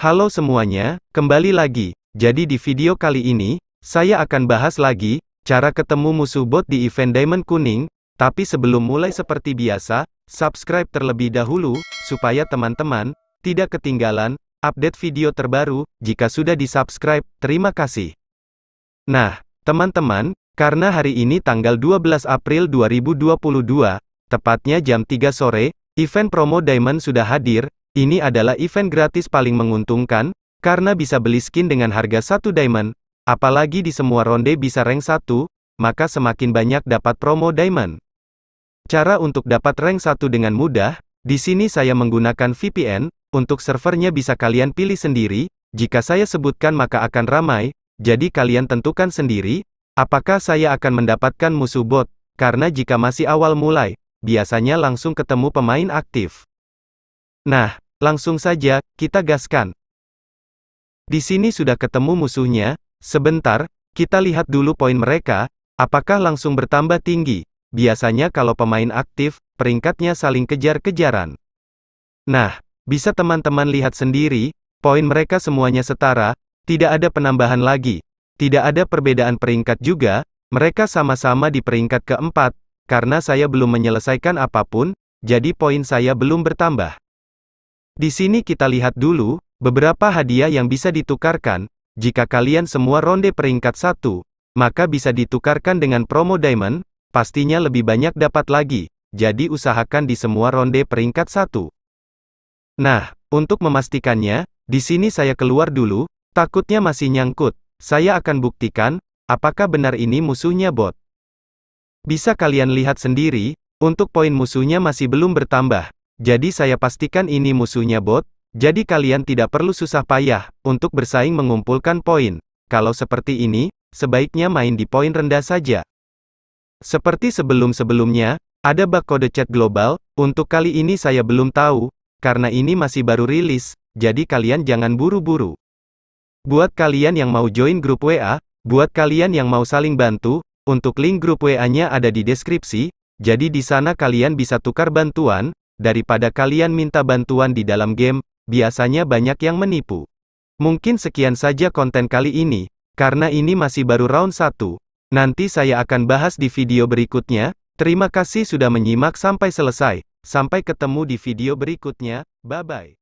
Halo semuanya, kembali lagi. Jadi di video kali ini, saya akan bahas lagi, cara ketemu musuh bot di event Diamond Kuning, tapi sebelum mulai seperti biasa, subscribe terlebih dahulu, supaya teman-teman, tidak ketinggalan, update video terbaru, jika sudah di subscribe, terima kasih. Nah, Teman-teman, karena hari ini tanggal 12 April 2022, tepatnya jam 3 sore, event promo Diamond sudah hadir, ini adalah event gratis paling menguntungkan, karena bisa beli skin dengan harga 1 Diamond, apalagi di semua ronde bisa rank 1, maka semakin banyak dapat promo Diamond. Cara untuk dapat rank 1 dengan mudah, di sini saya menggunakan VPN, untuk servernya bisa kalian pilih sendiri, jika saya sebutkan maka akan ramai, jadi kalian tentukan sendiri, apakah saya akan mendapatkan musuh bot, karena jika masih awal mulai, biasanya langsung ketemu pemain aktif. Nah, langsung saja, kita gaskan. Di sini sudah ketemu musuhnya, sebentar, kita lihat dulu poin mereka, apakah langsung bertambah tinggi, biasanya kalau pemain aktif, peringkatnya saling kejar-kejaran. Nah, bisa teman-teman lihat sendiri, poin mereka semuanya setara, tidak ada penambahan lagi. Tidak ada perbedaan peringkat juga, mereka sama-sama di peringkat keempat, karena saya belum menyelesaikan apapun, jadi poin saya belum bertambah. Di sini kita lihat dulu, beberapa hadiah yang bisa ditukarkan, jika kalian semua ronde peringkat satu, maka bisa ditukarkan dengan promo diamond, pastinya lebih banyak dapat lagi, jadi usahakan di semua ronde peringkat satu. Nah, untuk memastikannya, di sini saya keluar dulu, Takutnya masih nyangkut. Saya akan buktikan, apakah benar ini musuhnya bot. Bisa kalian lihat sendiri, untuk poin musuhnya masih belum bertambah. Jadi saya pastikan ini musuhnya bot, jadi kalian tidak perlu susah payah untuk bersaing mengumpulkan poin. Kalau seperti ini, sebaiknya main di poin rendah saja. Seperti sebelum-sebelumnya, ada bug kode chat global, untuk kali ini saya belum tahu, karena ini masih baru rilis, jadi kalian jangan buru-buru. Buat kalian yang mau join grup WA, buat kalian yang mau saling bantu, untuk link grup WA-nya ada di deskripsi, jadi di sana kalian bisa tukar bantuan, daripada kalian minta bantuan di dalam game, biasanya banyak yang menipu. Mungkin sekian saja konten kali ini, karena ini masih baru round 1. Nanti saya akan bahas di video berikutnya, terima kasih sudah menyimak sampai selesai, sampai ketemu di video berikutnya, bye-bye.